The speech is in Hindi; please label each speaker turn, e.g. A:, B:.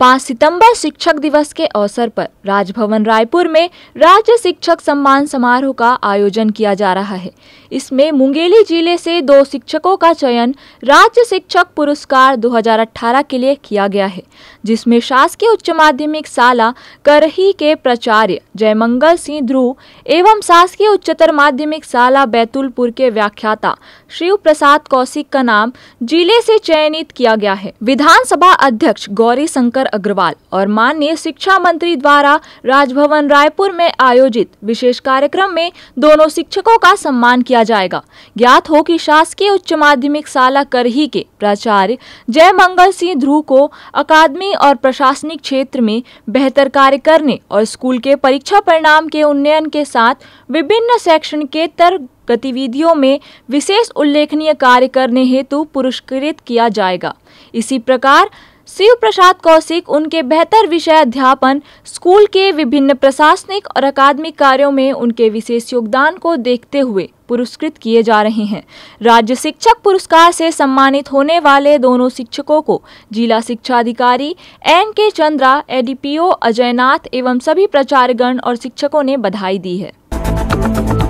A: 5 सितंबर शिक्षक दिवस के अवसर पर राजभवन रायपुर में राज्य शिक्षक सम्मान समारोह का आयोजन किया जा रहा है इसमें मुंगेली जिले से दो शिक्षकों का चयन राज्य शिक्षक पुरस्कार 2018 के लिए किया गया है जिसमें शासकीय उच्च माध्यमिक शाला करही के प्राचार्य जयमंगल सिंह ध्रुव एवं शासकीय उच्चतर माध्यमिक शाला बैतुलपुर के व्याख्याता शिव प्रसाद कौशिक का नाम जिले से चयनित किया गया है विधानसभा अध्यक्ष गौरी शंकर अग्रवाल और माननीय शिक्षा मंत्री द्वारा राजभवन रायपुर में आयोजित विशेष कार्यक्रम में दोनों शिक्षकों का सम्मान किया जाएगा ज्ञात हो कि शासकीय उच्च माध्यमिक शाला करही के प्राचार्य जय मंगल सिंह ध्रुव को अकादमी और प्रशासनिक क्षेत्र में बेहतर कार्य करने और स्कूल के परीक्षा परिणाम के उन्नयन के साथ विभिन्न शैक्षणिकेतर गतिविधियों में विशेष उल्लेखनीय कार्य करने हेतु पुरस्कृत किया जाएगा इसी प्रकार शिव प्रसाद कौशिक उनके बेहतर विषय अध्यापन स्कूल के विभिन्न प्रशासनिक और अकादमिक कार्यों में उनके विशेष योगदान को देखते हुए पुरस्कृत किए जा रहे हैं राज्य शिक्षक पुरस्कार से सम्मानित होने वाले दोनों शिक्षकों को जिला शिक्षा अधिकारी एन के चंद्रा एडीपीओ अजयनाथ एवं सभी प्रचारगण और शिक्षकों ने बधाई दी है